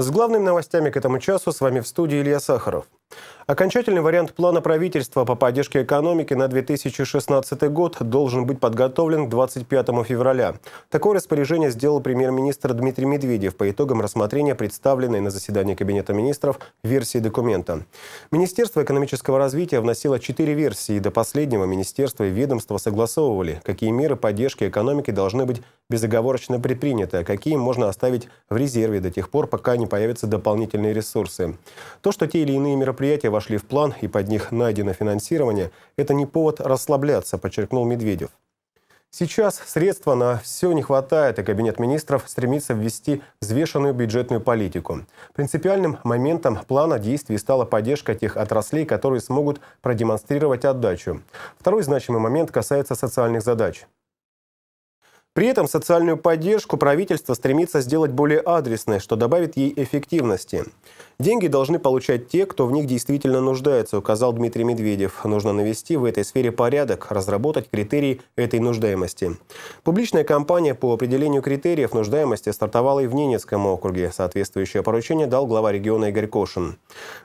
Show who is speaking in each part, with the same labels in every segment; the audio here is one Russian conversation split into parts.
Speaker 1: С главными новостями к этому часу с вами в студии Илья Сахаров. Окончательный вариант плана правительства по поддержке экономики на 2016 год должен быть подготовлен к 25 февраля. Такое распоряжение сделал премьер-министр Дмитрий Медведев по итогам рассмотрения представленной на заседании Кабинета министров версии документа. Министерство экономического развития вносило четыре версии, до последнего министерство и ведомства согласовывали, какие меры поддержки экономики должны быть безоговорочно предприняты, а какие можно оставить в резерве до тех пор, пока не появятся дополнительные ресурсы. То, что те или иные мероприятия мероприятия вошли в план и под них найдено финансирование, это не повод расслабляться, подчеркнул Медведев. Сейчас средства на все не хватает, и Кабинет министров стремится ввести взвешенную бюджетную политику. Принципиальным моментом плана действий стала поддержка тех отраслей, которые смогут продемонстрировать отдачу. Второй значимый момент касается социальных задач. При этом социальную поддержку правительство стремится сделать более адресной, что добавит ей эффективности. Деньги должны получать те, кто в них действительно нуждается, указал Дмитрий Медведев. Нужно навести в этой сфере порядок, разработать критерии этой нуждаемости. Публичная кампания по определению критериев нуждаемости стартовала и в Ненецком округе. Соответствующее поручение дал глава региона Игорь Кошин.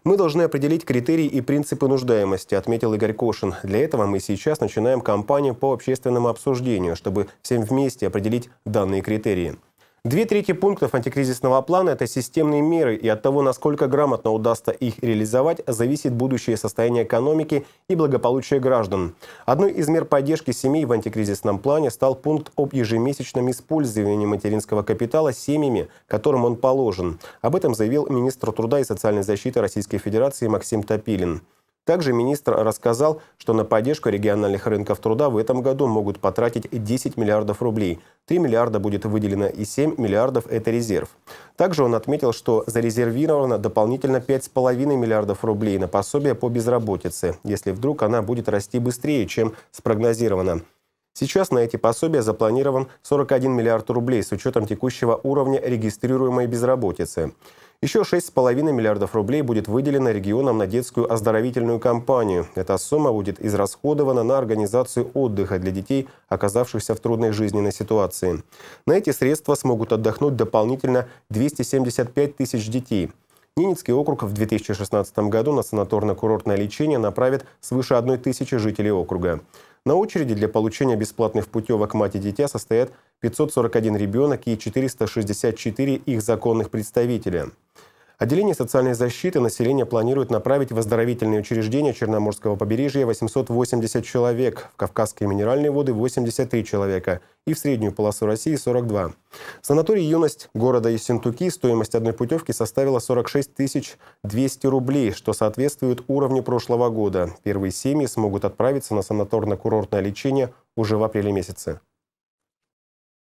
Speaker 1: «Мы должны определить критерии и принципы нуждаемости», отметил Игорь Кошин. «Для этого мы сейчас начинаем кампанию по общественному обсуждению, чтобы всем вместе месте определить данные критерии. Две трети пунктов антикризисного плана – это системные меры, и от того, насколько грамотно удастся их реализовать, зависит будущее состояние экономики и благополучие граждан. Одной из мер поддержки семей в антикризисном плане стал пункт об ежемесячном использовании материнского капитала семьями, которым он положен. Об этом заявил министр труда и социальной защиты Российской Федерации Максим Топилин. Также министр рассказал, что на поддержку региональных рынков труда в этом году могут потратить 10 миллиардов рублей. 3 миллиарда будет выделено и 7 миллиардов – это резерв. Также он отметил, что зарезервировано дополнительно 5,5 миллиардов рублей на пособие по безработице, если вдруг она будет расти быстрее, чем спрогнозировано. Сейчас на эти пособия запланирован 41 миллиард рублей с учетом текущего уровня регистрируемой безработицы. Еще 6,5 миллиардов рублей будет выделено регионам на детскую оздоровительную кампанию. Эта сумма будет израсходована на организацию отдыха для детей, оказавшихся в трудной жизненной ситуации. На эти средства смогут отдохнуть дополнительно 275 тысяч детей. Ненецкий округ в 2016 году на санаторно-курортное лечение направит свыше одной тысячи жителей округа. На очереди для получения бесплатных путевок мать и дитя состоят 541 ребенок и 464 их законных представителя. Отделение социальной защиты населения планирует направить в оздоровительные учреждения Черноморского побережья 880 человек, в Кавказские минеральные воды 83 человека и в среднюю полосу России 42. Санаторий «Юность» города Ессентуки стоимость одной путевки составила 46 200 рублей, что соответствует уровню прошлого года. Первые семьи смогут отправиться на санаторно-курортное лечение уже в апреле месяце.